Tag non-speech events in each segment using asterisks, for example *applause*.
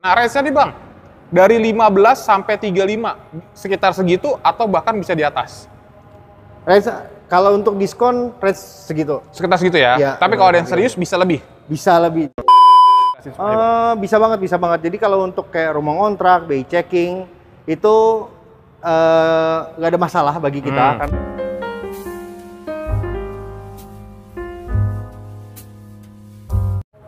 Nah, range-nya nih Bang, dari 15 sampai 35, sekitar segitu atau bahkan bisa di atas. Range, kalau untuk diskon, range segitu. Sekitar segitu ya? ya Tapi kalau ada yang serius, bisa lebih? Bisa lebih. Uh, bisa banget, bisa banget. Jadi kalau untuk kayak rumah kontrak, bayi checking, itu eh, nggak uh, ada masalah bagi kita. Hmm. Kan.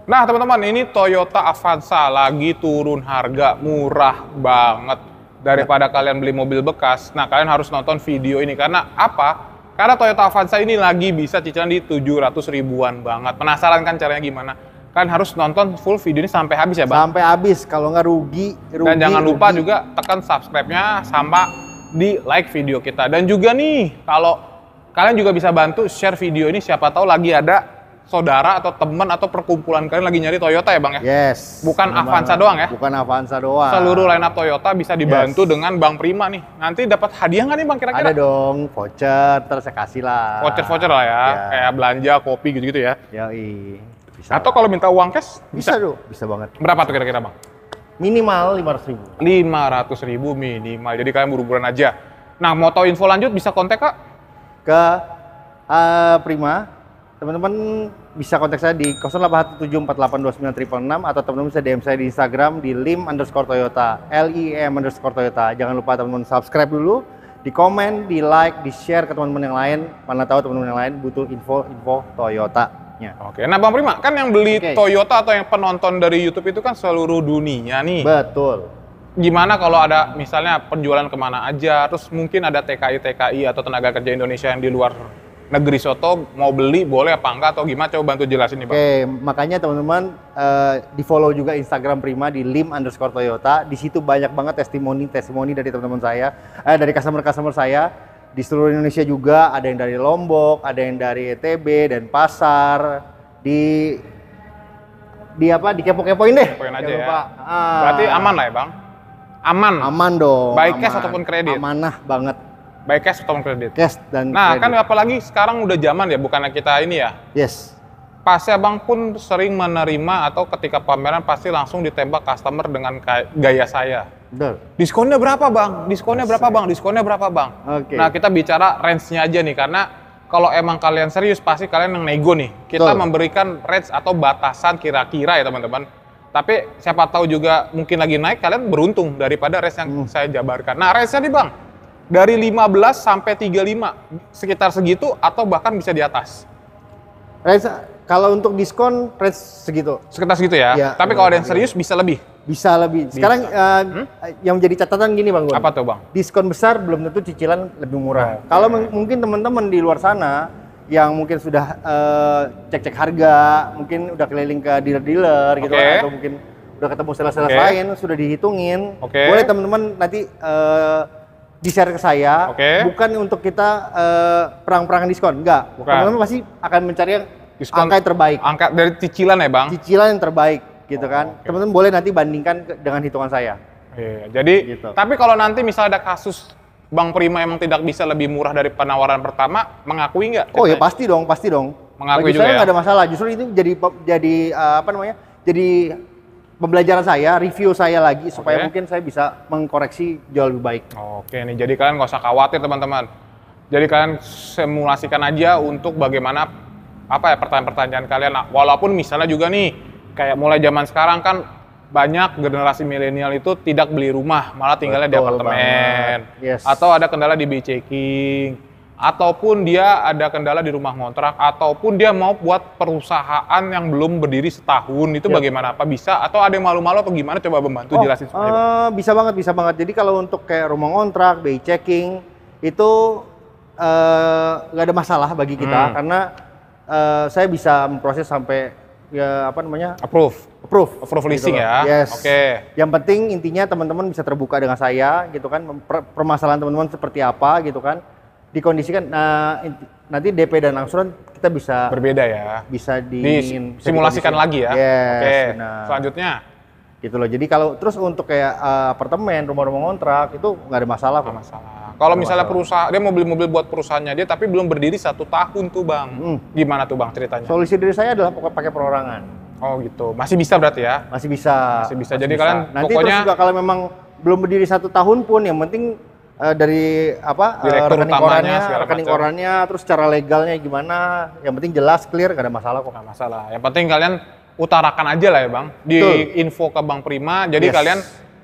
Nah teman-teman ini Toyota Avanza lagi turun harga murah banget daripada kalian beli mobil bekas. Nah kalian harus nonton video ini karena apa? Karena Toyota Avanza ini lagi bisa cicilan di 700 ribuan banget. Penasaran kan caranya gimana? Kalian harus nonton full video ini sampai habis ya, Bang. Sampai habis, kalau nggak rugi, rugi. Dan jangan lupa rugi. juga tekan subscribe-nya sama di like video kita. Dan juga nih, kalau kalian juga bisa bantu share video ini siapa tahu lagi ada saudara atau teman atau perkumpulan kalian lagi nyari Toyota ya Bang ya? Yes. Bukan Avanza doang ya? Bukan Avanza doang. Seluruh line Toyota bisa dibantu yes. dengan Bang Prima nih. Nanti dapat hadiah nggak nih Bang kira-kira? Ada dong, voucher terus saya kasih lah. Voucher-voucher lah ya, ya. kayak belanja, kopi gitu-gitu ya. Ya Bisa. Atau kalau minta uang cash bisa? Bisa bisa banget. Berapa tuh kira-kira Bang? Minimal 500 ribu. 500 ribu minimal, jadi kalian buru-buruan aja. Nah, mau tahu info lanjut bisa kontak Kak? Ke uh, Prima teman-teman bisa kontak saya di 0817482936 atau teman-teman bisa DM saya di Instagram di lim underscore Toyota, L I e M underscore Toyota. Jangan lupa teman-teman subscribe dulu, di komen, di like, di share ke teman-teman yang lain. Mana tahu teman-teman yang lain butuh info-info Toyota. nya Oke, nah Bang Prima, kan yang beli okay. Toyota atau yang penonton dari YouTube itu kan seluruh dunia nih. Betul. Gimana kalau ada misalnya penjualan kemana aja, terus mungkin ada TKI-TKI atau tenaga kerja Indonesia yang di luar negeri soto mau beli boleh apa enggak atau gimana coba bantu jelasin nih Pak. Oke, makanya teman-teman uh, eh, di follow juga Instagram Prima di lim underscore Toyota. Di situ banyak banget testimoni testimoni dari teman-teman saya, eh, dari customer customer saya di seluruh Indonesia juga ada yang dari Lombok, ada yang dari ETB dan Pasar di di apa di kepo-kepoin deh. Kepoin aja ya. Ah. Berarti aman lah ya bang. Aman. Aman dong. Baik cash ataupun kredit. Amanah banget baik cash atau kredit? Cash dan Nah, kredit. kan apalagi sekarang udah zaman ya, bukannya kita ini ya? Yes. Pasti abang pun sering menerima atau ketika pameran pasti langsung ditembak customer dengan gaya saya. Betul. Diskonnya berapa bang? Diskonnya berapa bang? Diskonnya berapa bang? Oke. Okay. Nah kita bicara range-nya aja nih karena kalau emang kalian serius pasti kalian yang nego nih. Kita Betul. memberikan range atau batasan kira-kira ya teman-teman. Tapi siapa tahu juga mungkin lagi naik kalian beruntung daripada range yang hmm. saya jabarkan. Nah range-nya nih bang, dari 15 sampai 35 sekitar segitu atau bahkan bisa di atas. Range, kalau untuk diskon range segitu. Sekitar segitu ya. ya Tapi kalau ada yang serius bisa lebih. Bisa lebih. Sekarang bisa. Uh, eh, hmm? yang menjadi catatan gini Bang Gun. Apa tuh Bang? Diskon besar belum tentu cicilan lebih murah. Hmm. Kalau hmm. mungkin teman-teman di luar sana yang mungkin sudah eh, cek-cek uh, harga, mungkin udah keliling ke dealer-dealer gitu kan, atau mungkin udah ketemu sales-sales okay. lain sudah dihitungin. Okay. Boleh teman-teman nanti uh, di share ke saya, okay. bukan untuk kita uh, perang-perangan diskon, enggak. Teman-teman pasti akan mencari yang diskon, angka yang terbaik. Angka dari cicilan ya bang? Cicilan yang terbaik, gitu oh, kan. Okay. Teman-teman boleh nanti bandingkan dengan hitungan saya. Iya, iya, jadi gitu. tapi kalau nanti misalnya ada kasus Bang Prima emang tidak bisa lebih murah dari penawaran pertama, mengakui nggak? Oh ya pasti dong, pasti dong. Mengakui Bagi juga saya ya? ada masalah. Justru itu jadi jadi uh, eh, apa namanya? Jadi pembelajaran saya, review saya lagi supaya mungkin saya bisa mengkoreksi jauh lebih baik. Oke nih, jadi kalian nggak usah khawatir teman-teman. Jadi kalian simulasikan aja untuk bagaimana apa ya pertanyaan-pertanyaan kalian. Nah, walaupun misalnya juga nih kayak mulai zaman sekarang kan banyak generasi milenial itu tidak beli rumah, malah tinggalnya Betul di apartemen. Yes. Atau ada kendala di checking ataupun dia ada kendala di rumah kontrak ataupun dia mau buat perusahaan yang belum berdiri setahun itu ya. bagaimana apa bisa atau ada yang malu-malu atau gimana coba membantu oh, jelasin semuanya uh, bisa banget bisa banget jadi kalau untuk kayak rumah kontrak bi checking itu eh, nggak uh, ada masalah bagi kita hmm. karena uh, saya bisa memproses sampai ya apa namanya approve approve approve gitu leasing ya yes oke okay. yang penting intinya teman-teman bisa terbuka dengan saya gitu kan permasalahan teman-teman seperti apa gitu kan dikondisikan uh, nanti DP dan angsuran kita bisa berbeda ya. Bisa di disimulasikan lagi ya. Yes, Oke. Okay. Selanjutnya gitu loh. Jadi kalau terus untuk kayak uh, apartemen, rumah-rumah kontrak itu nggak ada masalah kok. masalah. Kalau misalnya masalah. perusahaan dia mau beli mobil buat perusahaannya dia tapi belum berdiri satu tahun tuh bang, hmm. gimana tuh bang ceritanya? Solusi dari saya adalah pakai perorangan. Oh gitu, masih bisa berarti ya? Masih bisa. Masih bisa. Masih Jadi bisa. kalian nanti pokoknya terus juga kalau memang belum berdiri satu tahun pun yang penting Eh, dari apa eh, Direktur rekening utamanya, orangnya, rekening orangnya, terus cara legalnya gimana. Yang penting jelas, clear, gak ada masalah kok. Gak masalah. Yang penting kalian utarakan aja lah ya bang, di Betul. info ke Bang Prima. Jadi yes. kalian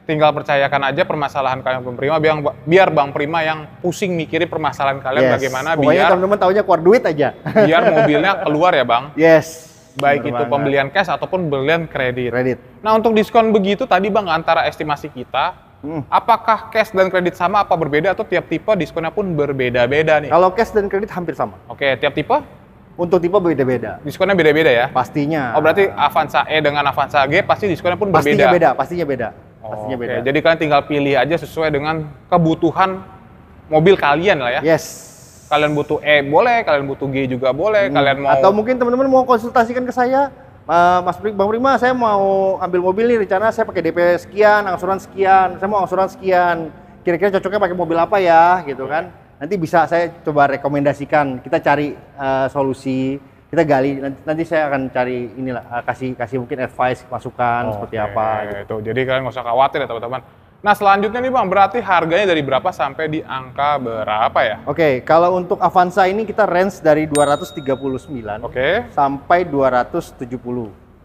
tinggal percayakan aja permasalahan kalian Bang Prima biar biar Bang Prima yang pusing mikirin permasalahan kalian yes. bagaimana Pokoknya biar teman-teman taunya keluar duit aja. biar *laughs* mobilnya keluar ya Bang. Yes. Baik Benar itu banget. pembelian cash ataupun pembelian kredit. Kredit. Nah, untuk diskon begitu tadi Bang antara estimasi kita Hmm. Apakah cash dan kredit sama apa berbeda atau tiap tipe diskonnya pun berbeda-beda nih? Kalau cash dan kredit hampir sama. Oke, tiap tipe? Untuk tipe beda-beda. Diskonnya beda-beda ya? Pastinya. Oh, berarti Avanza E dengan Avanza G pasti diskonnya pun pastinya berbeda. Pastinya beda, pastinya beda. Oh, pastinya okay. beda. Jadi kalian tinggal pilih aja sesuai dengan kebutuhan mobil kalian lah ya. Yes. Kalian butuh E boleh, kalian butuh G juga boleh, hmm. kalian mau Atau mungkin teman-teman mau konsultasikan ke saya Eh, Mas Bang Prima, saya mau ambil mobil nih rencana saya pakai DP sekian, angsuran sekian, saya mau angsuran sekian. Kira-kira cocoknya pakai mobil apa ya gitu kan. Nanti bisa saya coba rekomendasikan, kita cari uh, solusi, kita gali nanti, nanti saya akan cari inilah eh, kasih kasih mungkin advice, masukan oh, seperti okay. apa gitu. Jadi kalian nggak usah khawatir ya teman-teman Nah selanjutnya nih Bang, berarti harganya dari berapa sampai di angka berapa ya? Oke, okay, kalau untuk Avanza ini kita range dari 239 okay. sampai 270.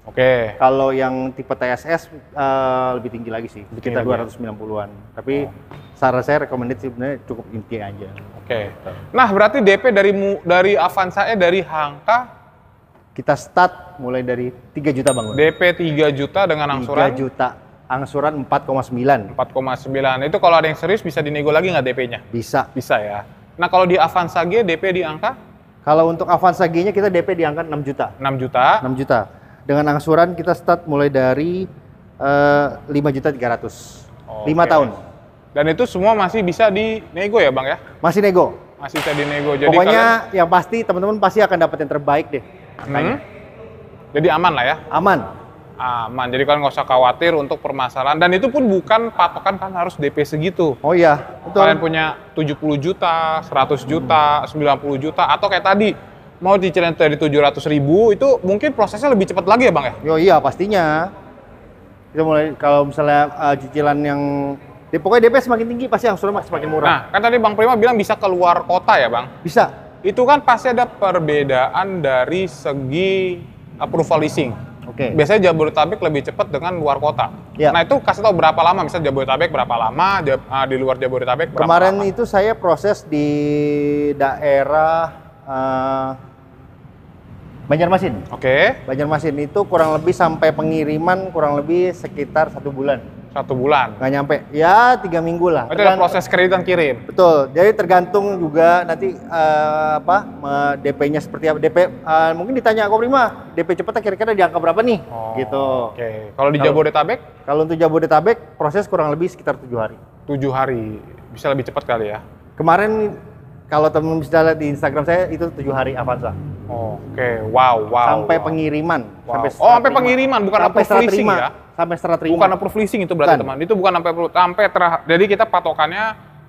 Oke. Okay. Kalau yang tipe TSS uh, eh, lebih tinggi lagi sih, lebih kita 290-an. Ya? Tapi oh. saran saya rekomendasi sebenarnya cukup inti aja. Oke. Okay. Nah berarti DP dari dari Avanza eh dari angka kita start mulai dari 3 juta bangun. DP 3 juta dengan angsuran? 3 juta angsuran 4,9. 4,9. Itu kalau ada yang serius bisa dinego lagi nggak DP-nya? Bisa. Bisa ya. Nah, kalau di Avanza G DP di angka? Kalau untuk Avanza G-nya kita DP di angka 6 juta. 6 juta. 6 juta. Dengan angsuran kita start mulai dari uh, juta tiga ratus lima tahun. Dan itu semua masih bisa dinego ya, Bang ya? Masih nego. Masih bisa dinego. Jadi Pokoknya kalian... yang pasti teman-teman pasti akan dapat yang terbaik deh. Hmm. Jadi aman lah ya. Aman aman. Jadi kalian nggak usah khawatir untuk permasalahan. Dan itu pun bukan patokan kan harus DP segitu. Oh iya, betul. Kalian punya 70 juta, 100 juta, hmm. 90 juta, atau kayak tadi, mau diceritain dari 700 ribu, itu mungkin prosesnya lebih cepat lagi ya Bang ya? Yo, iya, pastinya. Kita mulai, kalau misalnya uh, cicilan yang Ya, pokoknya DP semakin tinggi pasti yang surah semakin murah. Nah, kan tadi Bang Prima bilang bisa keluar kota ya, Bang? Bisa. Itu kan pasti ada perbedaan dari segi eh, approval leasing. Oke. Okay. Biasanya Jabodetabek lebih cepat dengan luar kota. Ya. Nah itu kasih tahu berapa lama, misalnya Jabodetabek berapa lama, ah, di luar Jabodetabek berapa Kemarin lama. itu saya proses di daerah uh, Banjarmasin. Oke. Okay. Banjarmasin itu kurang lebih sampai pengiriman kurang lebih sekitar satu bulan. Satu bulan. Nggak nyampe. Ya tiga minggu lah. Oh, itu ada proses kredit dan kirim. Betul. Jadi tergantung juga nanti uh, apa DP-nya seperti apa. DP uh, eh, mungkin ditanya aku prima DP cepatnya kira-kira di berapa nih? Oh, gitu. Oke. Okay. Kalau di Jabodetabek? Kalau untuk Jabodetabek proses kurang lebih sekitar tujuh hari. Tujuh hari bisa lebih cepat kali ya? Kemarin kalau teman bisa lihat di Instagram saya itu tujuh hari Avanza. Oh, Oke, okay. wow, wow. Sampai wow. pengiriman. Wow. Sampai oh, sampai pengiriman, bukan sampai apa terima. ya? sampai setelah terima. Bukan approve leasing itu berarti bukan. teman. Itu bukan sampai sampai terah jadi kita patokannya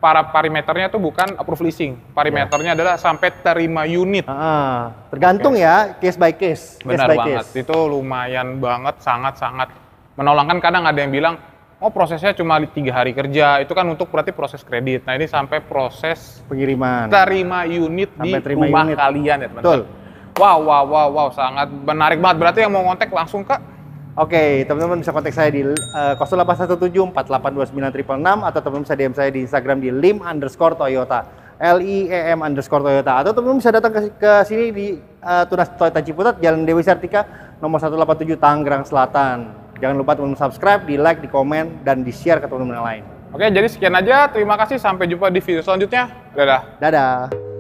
para parameternya itu bukan approve leasing. Parameternya ya. adalah sampai terima unit. Ah, tergantung okay. ya case by case. Benar case by banget. Case. Itu lumayan banget sangat-sangat menolong kan kadang ada yang bilang Oh prosesnya cuma tiga hari kerja itu kan untuk berarti proses kredit. Nah ini sampai proses pengiriman, terima unit sampai di terima rumah unit. kalian ya teman-teman. Wow wow wow wow sangat menarik banget. Berarti yang mau ngontek langsung kak Oke, okay, teman-teman bisa kontak saya di uh, enam atau teman-teman bisa DM saya di Instagram di lim underscore Toyota. L I E M underscore Toyota atau teman-teman bisa datang ke, ke sini di uh, Tunas Toyota Ciputat Jalan Dewi Sartika nomor 187 Tangerang Selatan. Jangan lupa teman-teman subscribe, di like, di komen dan di share ke teman-teman yang lain. Oke, jadi sekian aja. Terima kasih sampai jumpa di video selanjutnya. Dadah. Dadah.